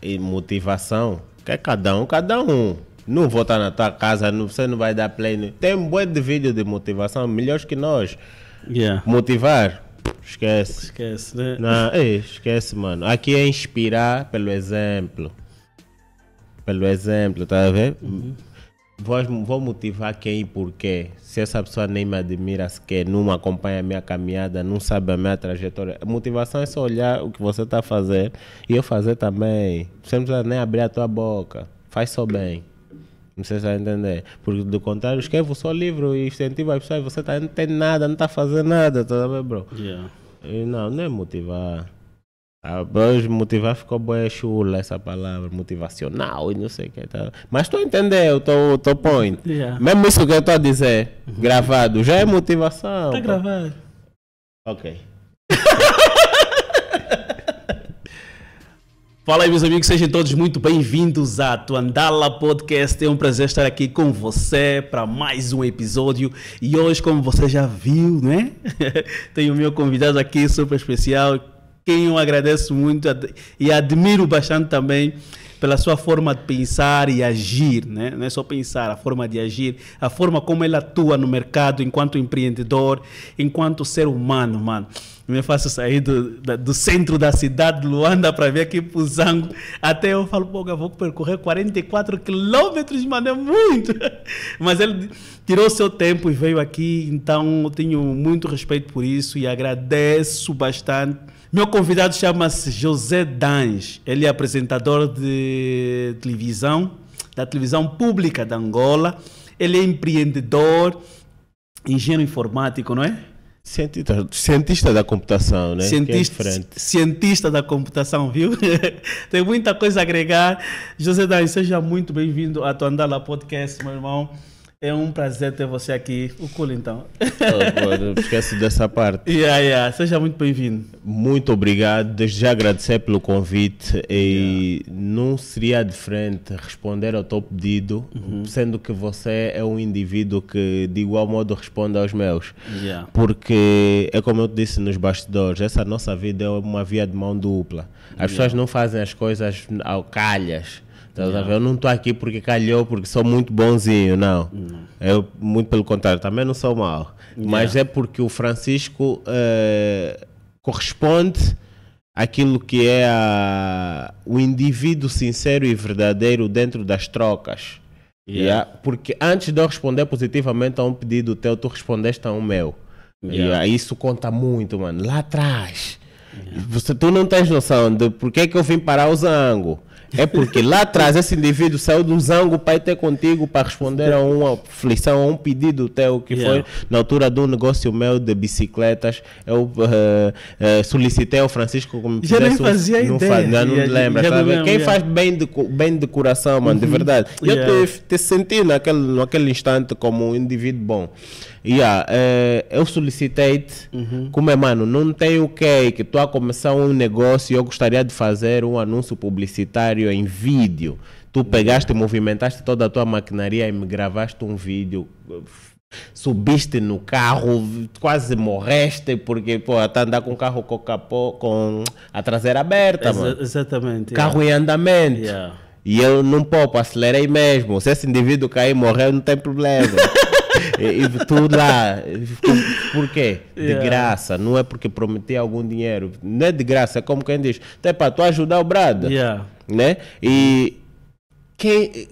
e motivação. Que é cada um, cada um. Não voltar na tua casa, não, você não vai dar play. Tem um boi de vídeo de motivação, melhores que nós. Yeah. Motivar. Esquece. Esquece, né? Não, esquece, mano. Aqui é inspirar pelo exemplo. Pelo exemplo, tá a ver? Uhum vou motivar quem e porquê. Se essa pessoa nem me admira sequer, não acompanha a minha caminhada, não sabe a minha trajetória. A motivação é só olhar o que você está a fazer e eu fazer também. Você não precisa nem abrir a tua boca. Faz só bem. Não sei se vai entender. Porque do contrário, escrevo só livro e incentivo as pessoas. Você tá, não tem nada, não está fazendo nada, tá bem, bro? Yeah. E não, não é motivar. Vamos motivar ficou boa chula essa palavra, motivacional e não sei o que. Tá. Mas tu entendeu o teu point. Yeah. Mesmo isso que eu estou a dizer, uhum. gravado, já é motivação. Está gravado. Ok. Fala aí, meus amigos, sejam todos muito bem-vindos à Tuandala Podcast. É um prazer estar aqui com você para mais um episódio. E hoje, como você já viu, né? Tenho o meu convidado aqui super especial, quem eu agradeço muito e admiro bastante também pela sua forma de pensar e agir, né? não é só pensar, a forma de agir, a forma como ele atua no mercado enquanto empreendedor, enquanto ser humano, mano. Eu me faço sair do, do centro da cidade de Luanda para vir aqui para o Zango. Até eu falo, pô, eu vou percorrer 44 quilômetros, mano, é muito. Mas ele tirou seu tempo e veio aqui, então eu tenho muito respeito por isso e agradeço bastante meu convidado chama-se José Dange. Ele é apresentador de televisão, da televisão pública da Angola. Ele é empreendedor, engenheiro informático, não é? Cientista, cientista da computação, né? É cientista, é cientista da computação, viu? Tem muita coisa a agregar. José Dange. seja muito bem-vindo à Andala Podcast, meu irmão. É um prazer ter você aqui, o Culo então. Oh, não esquece dessa parte. Yeah, yeah. Seja muito bem-vindo. Muito obrigado, desde já agradecer pelo convite e yeah. não seria diferente responder ao teu pedido, uhum. sendo que você é um indivíduo que de igual modo responde aos meus. Yeah. Porque é como eu te disse nos bastidores, essa nossa vida é uma via de mão dupla. As pessoas não fazem as coisas ao calhas Tá yeah. Eu não estou aqui porque calhou, porque sou muito bonzinho, não. não. Hum. Eu, muito pelo contrário, também não sou mau. Yeah. Mas é porque o Francisco eh, corresponde àquilo que é a, o indivíduo sincero e verdadeiro dentro das trocas. Yeah. Porque antes de eu responder positivamente a um pedido teu, tu respondeste a um meu. Yeah. Isso conta muito, mano. Lá atrás. Você, tu não tens noção de por que, é que eu vim parar o Zango. É porque lá atrás esse indivíduo saiu do zango para ir ter contigo para responder a uma aflição, a um pedido teu que yeah. foi na altura do negócio meu de bicicletas. Eu uh, uh, solicitei ao Francisco como Já nem fazia um, ideia. Não, me não, yeah, lembra, Lembro, Quem yeah. faz bem de, bem de coração, mano, uhum. de verdade. Eu te, te senti naquele, naquele instante como um indivíduo bom. Yeah, uh, eu solicitei-te, uhum. como é, mano, não tenho o que, que tu a começar um negócio e eu gostaria de fazer um anúncio publicitário áudio, em vídeo. Tu pegaste, movimentaste toda a tua maquinaria e me gravaste um vídeo eh, subiste no carro, quase morreste, porque pô, tá andar com o carro com, capô, com a traseira aberta, Ex mano. Exatamente. Carro yeah. em andamento. Yeah. E eu não poupo, acelerei mesmo. Se esse indivíduo cair e morrer, não tem problema. e, tu lá, por quê? De yeah. graça, não é porque prometi algum dinheiro, não é de graça, é como quem diz, até tá, para tu ajudar o brado, yeah. né? E quem,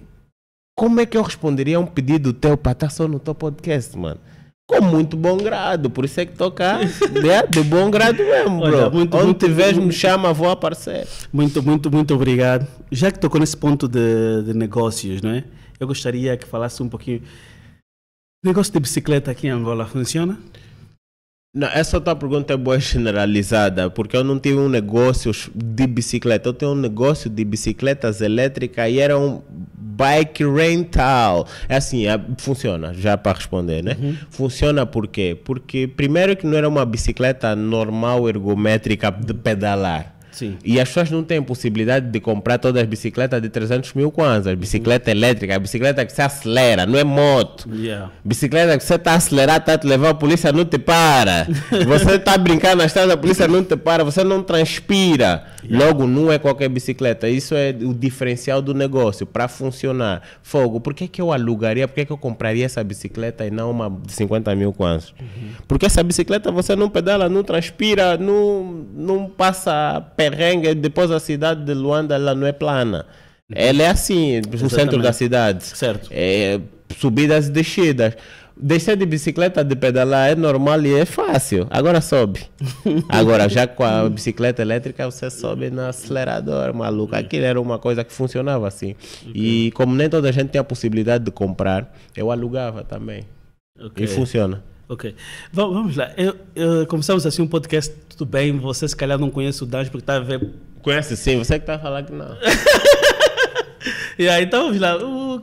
como é que eu responderia a um pedido teu para estar tá só no teu podcast, mano? Com muito bom grado, por isso é que tocar né? de bom grado mesmo, bro. Olha, muito, Onde muito, tiveres, muito, me chama, vou aparecer. Muito, muito, muito obrigado. Já que tocou nesse ponto de, de negócios, não é? Eu gostaria que falasse um pouquinho o negócio de bicicleta aqui em Angola funciona? Não, essa tua pergunta é boa generalizada, porque eu não tive um negócio de bicicleta. Eu tenho um negócio de bicicletas elétricas e era um bike rental. É assim, é, funciona, já é para responder, né? Uhum. Funciona por quê? Porque primeiro que não era uma bicicleta normal ergométrica de pedalar. Sim. E as pessoas não têm possibilidade de comprar todas as bicicletas de 300 mil kwanzas. Bicicleta uhum. elétrica, bicicleta que se acelera, não é moto. Yeah. Bicicleta que você está acelerado, está a te levar, a polícia não te para. você está brincando na estrada, a polícia não te para. Você não transpira. Yeah. Logo, não é qualquer bicicleta. Isso é o diferencial do negócio para funcionar. Fogo, por que, que eu alugaria, por que, que eu compraria essa bicicleta e não uma de 50 mil kwanzas? Uhum. Porque essa bicicleta você não pedala, não transpira, não, não passa pé perrengue, depois a cidade de Luanda ela não é plana. Uhum. Ela é assim, no centro da cidade. Certo. É, subidas e descidas. Descer de bicicleta, de pedalar é normal e é fácil. Agora sobe. Agora, já com a bicicleta elétrica, você sobe no acelerador, maluco. Uhum. Aquilo era uma coisa que funcionava assim. E como nem toda a gente tem a possibilidade de comprar, eu alugava também. Okay. E funciona. Ok. Vamos lá. Eu, eu, começamos assim um podcast, tudo bem. Você se calhar não conhece o Danjo porque está a ver. Conhece sim, você que está a falar que não. E aí então vamos lá. O,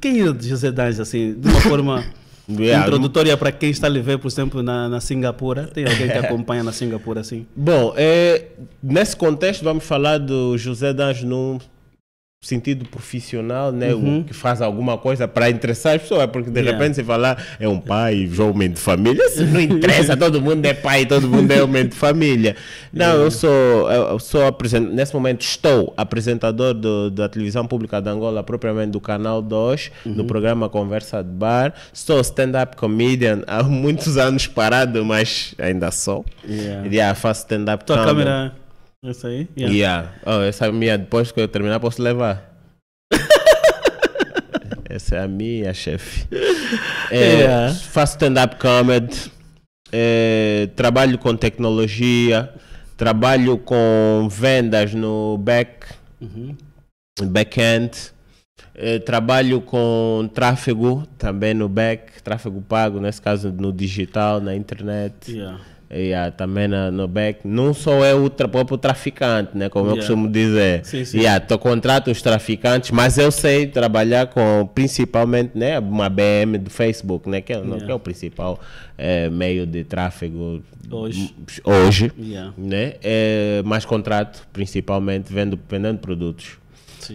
quem é o José Dange, assim, de uma forma yeah. introdutória para quem está a viver, por exemplo, na, na Singapura? Tem alguém que acompanha na Singapura, assim? Bom, é, nesse contexto vamos falar do José Dange num sentido profissional, né? Uhum. O que faz alguma coisa para interessar as pessoas, é porque de yeah. repente você fala, é um pai, homem de família, isso não interessa, todo mundo é pai, todo mundo é homem de família. Não, yeah. eu sou, eu sou apresentador, nesse momento estou apresentador do, da televisão pública de Angola, propriamente do Canal 2, uhum. do programa Conversa de Bar, sou stand-up comedian, há muitos anos parado, mas ainda sou. Yeah. Yeah, faço stand-up Tua essa aí? Yeah. yeah. Oh, essa é minha, depois que eu terminar, posso levar. essa é a minha, chefe. É, yeah. Faço stand-up comedy. É, trabalho com tecnologia. Trabalho com vendas no back. Uhum. Back-end. É, trabalho com tráfego também no back. Tráfego pago, nesse caso no digital, na internet. Yeah. Yeah, também na, no back. Não só é o próprio traficante, né? Como yeah. eu costumo dizer. Sim, sim. Yeah, contrato os traficantes, mas eu sei trabalhar com principalmente né, uma BM do Facebook, né? Que é, yeah. que é o principal é, meio de tráfego hoje. hoje né? É, mas contrato principalmente vendo, vendendo produtos.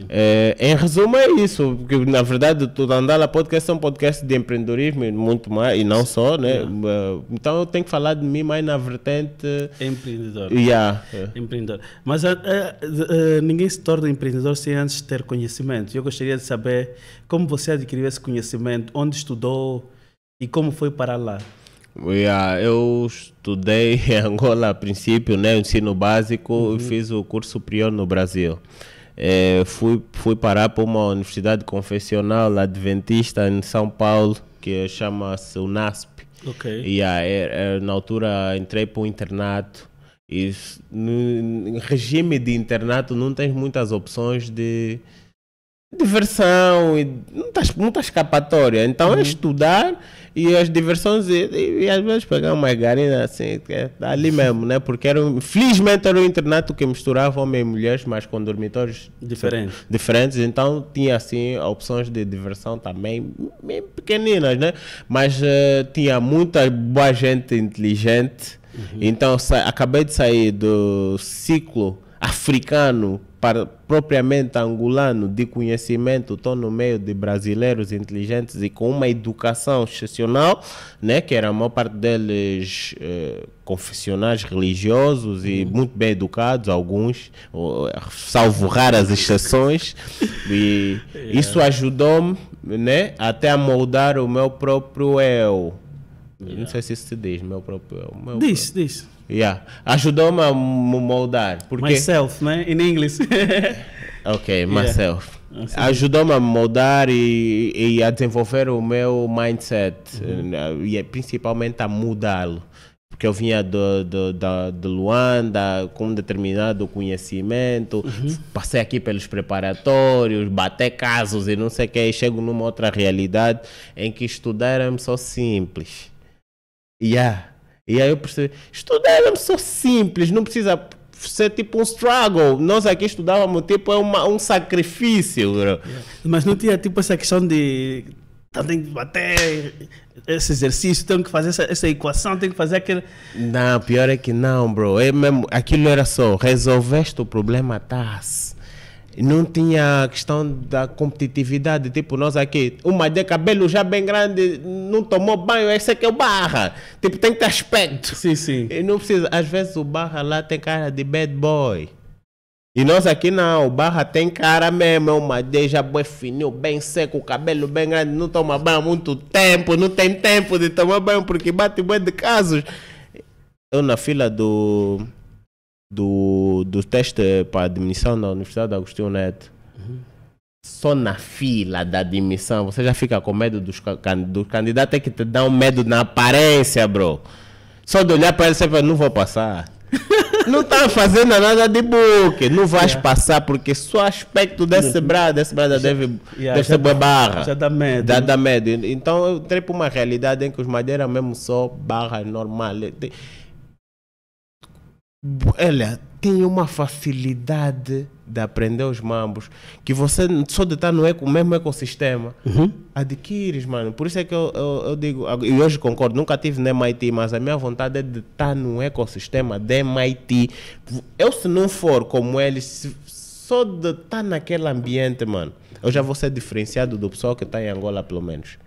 É, em resumo, é isso. Porque, na verdade, o Andala Podcast é um podcast de empreendedorismo e muito mais, e não só, né? Yeah. Eh, então, eu tenho que falar de mim mais na vertente... Empreendedor. Yeah. É. Empreendedor. Mas uh, uh, ninguém se torna empreendedor sem antes ter conhecimento. Eu gostaria de saber como você adquiriu esse conhecimento, onde estudou e como foi para lá. Yeah, eu estudei em Angola a princípio, né? ensino básico uhum. e fiz o curso superior no Brasil. É, fui, fui parar para uma universidade confessional adventista em São Paulo, que chama-se UNASP. Okay. E yeah, é, é, na altura entrei para um internato. E no regime de internato não tens muitas opções de diversão e não estás, não tá escapatória. Então é uhum. é estudar e as diversões, e, e, e às vezes pegar uma garina assim, é, ali mesmo, né? Porque era, felizmente era um internato que misturava homens e mulheres, mas com dormitórios diferentes. Assim, diferentes. Então tinha assim opções de diversão também, pequeninas, né? Mas uh, tinha muita boa gente inteligente. Uhum. Então acabei de sair do ciclo africano, para, propriamente angolano, de conhecimento, estou no meio de brasileiros inteligentes e com uma educação excepcional, né, que era a maior parte deles eh, confessionais religiosos e uhum. muito bem educados, alguns, salvo raras exceções, e yeah. É. isso ajudou-me né, até a moldar o meu próprio eu Yeah. Não sei se isso te diz, meu próprio. É meu diz, próprio. diz. Yeah. Ajudou-me a me moldar. Porque... Myself, né? In inglês ok, myself. Yeah. Assim. Ajudou-me a moldar e, e, a desenvolver o meu mindset. Uhum. Eh, e é principalmente a mudá-lo porque eu vinha de, de, do de Luanda com um determinado conhecimento, uhum. passei aqui pelos preparatórios, bater casos e não sei o que, e chego numa outra realidade em que estudar era é só simples. Yeah. E aí eu percebi, estudar era só simples, não precisa ser tipo um struggle. Nós aqui estudávamos, tipo, é uma, um sacrifício. Bro. Mas não tinha tipo essa questão de então tem que bater esse exercício, tem que fazer essa, essa, equação, tem que fazer aquele. Não, pior é que não, bro. É mesmo, aquilo era só, resolveste o problema, tá? não tinha a questão da competitividade, tipo nós aqui, uma de cabelo já bem grande, não tomou banho, esse que é o barra, tipo tem que ter aspecto. Sim, sim. E não precisa, às vezes o barra lá tem cara de bad boy. E nós aqui não, o barra tem cara mesmo, é uma deja bem fininho, bem seco, cabelo bem grande, não toma banho há muito tempo, não tem tempo de tomar banho porque bate banho de casos. Eu na fila do do, do teste para admissão na Universidade de Agostinho Neto, uhum. só na fila da admissão, você já fica com medo dos, do candidato, é que te dá um medo na aparência, bro. Só de olhar para ele, você fala, não vou passar. não está fazendo nada de book, não vais yeah. É. passar porque só aspecto desse brado, desse brado deve, yeah, deve ser barra. Já dá medo. Já né? dá medo. Então eu entrei para uma realidade em que os madeiras mesmo só barra normal. Olha, tem uma facilidade de aprender os mambos que você só de estar no eco, mesmo ecossistema uhum. adquires, mano. Por isso é que eu, eu, eu, digo, e hoje concordo, nunca tive no MIT, mas a minha vontade é de estar no ecossistema de MIT. Eu, se não for como eles, só de estar naquele ambiente, mano, eu já vou ser diferenciado do pessoal que está em Angola, pelo menos.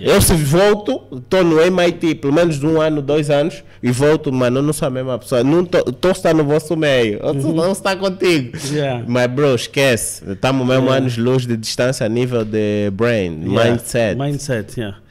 Eu se volto, estou no MIT pelo menos de um ano, dois anos, e volto, mano, eu não sou a mesma pessoa. Não estou está no vosso meio, eu uhum. não está contigo. Yeah. Mas, bro, esquece. Estamos mesmo yeah. anos luz de distância a nível de brain, mindset. Mindset, yeah.